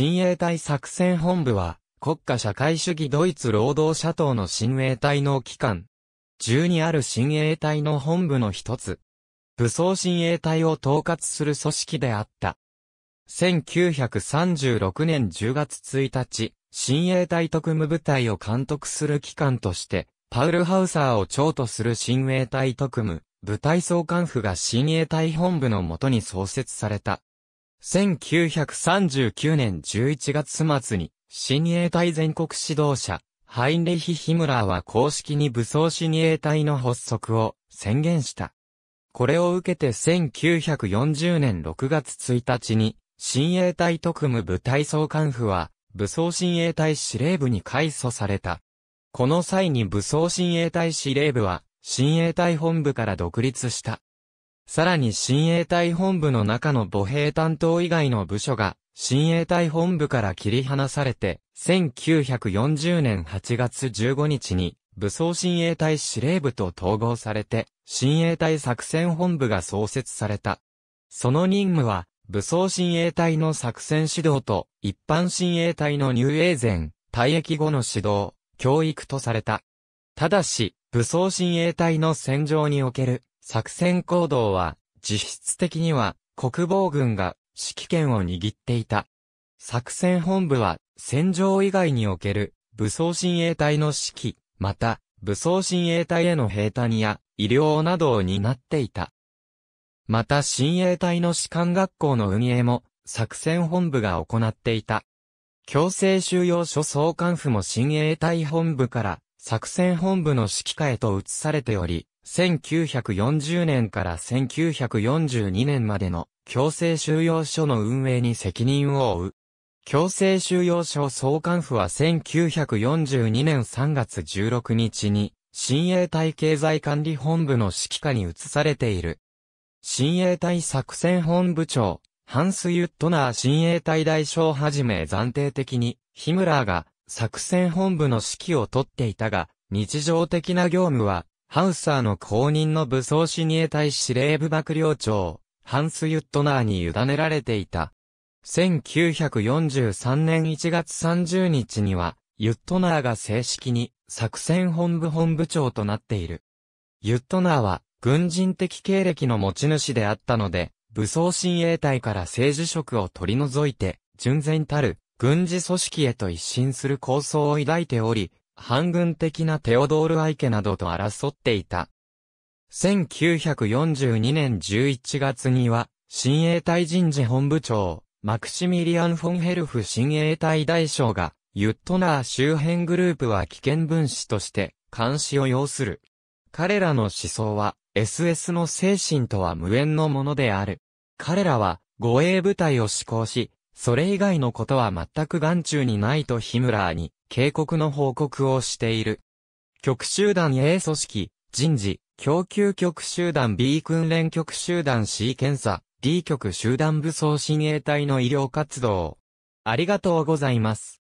親衛隊作戦本部は、国家社会主義ドイツ労働者党の親衛隊の機関。12ある親衛隊の本部の一つ。武装親衛隊を統括する組織であった。1936年10月1日、親衛隊特務部隊を監督する機関として、パウルハウサーを長とする親衛隊特務、部隊総監府が親衛隊本部のもとに創設された。1939年11月末に、新衛隊全国指導者、ハインレヒ・ヒムラーは公式に武装新衛隊の発足を宣言した。これを受けて1940年6月1日に、新衛隊特務部隊総監府は、武装新衛隊司令部に改組された。この際に武装新衛隊司令部は、新衛隊本部から独立した。さらに親衛隊本部の中の母兵担当以外の部署が、親衛隊本部から切り離されて、1940年8月15日に、武装親衛隊司令部と統合されて、親衛隊作戦本部が創設された。その任務は、武装親衛隊の作戦指導と、一般親衛隊の入衛前、退役後の指導、教育とされた。ただし、武装親衛隊の戦場における作戦行動は、実質的には、国防軍が指揮権を握っていた。作戦本部は、戦場以外における、武装親衛隊の指揮、また、武装親衛隊への兵隊や、医療などを担っていた。また、親衛隊の士官学校の運営も、作戦本部が行っていた。強制収容所総監府も親衛隊本部から、作戦本部の指揮下へと移されており、1940年から1942年までの強制収容所の運営に責任を負う。強制収容所総監府は1942年3月16日に、新衛隊経済管理本部の指揮下に移されている。新衛隊作戦本部長、ハンス・ユットナー新衛隊大将はじめ暫定的に、ヒムラーが作戦本部の指揮をとっていたが、日常的な業務はハウサーの公認の武装死に得司令部幕僚長、ハンス・ユットナーに委ねられていた。1943年1月30日には、ユットナーが正式に作戦本部本部長となっている。ユットナーは軍人的経歴の持ち主であったので、武装親衛隊から政治職を取り除いて、純然たる軍事組織へと一新する構想を抱いており、反軍的なテオドール・アイケなどと争っていた。1942年11月には、新衛隊人事本部長、マクシミリアン・フォンヘルフ新衛隊大将が、ユットナー周辺グループは危険分子として監視を要する。彼らの思想は SS の精神とは無縁のものである。彼らは護衛部隊を施行し、それ以外のことは全く眼中にないとヒムラーに警告の報告をしている。局集団 A 組織、人事、供給局集団 B 訓練局集団 C 検査、D 局集団武装親衛隊の医療活動。ありがとうございます。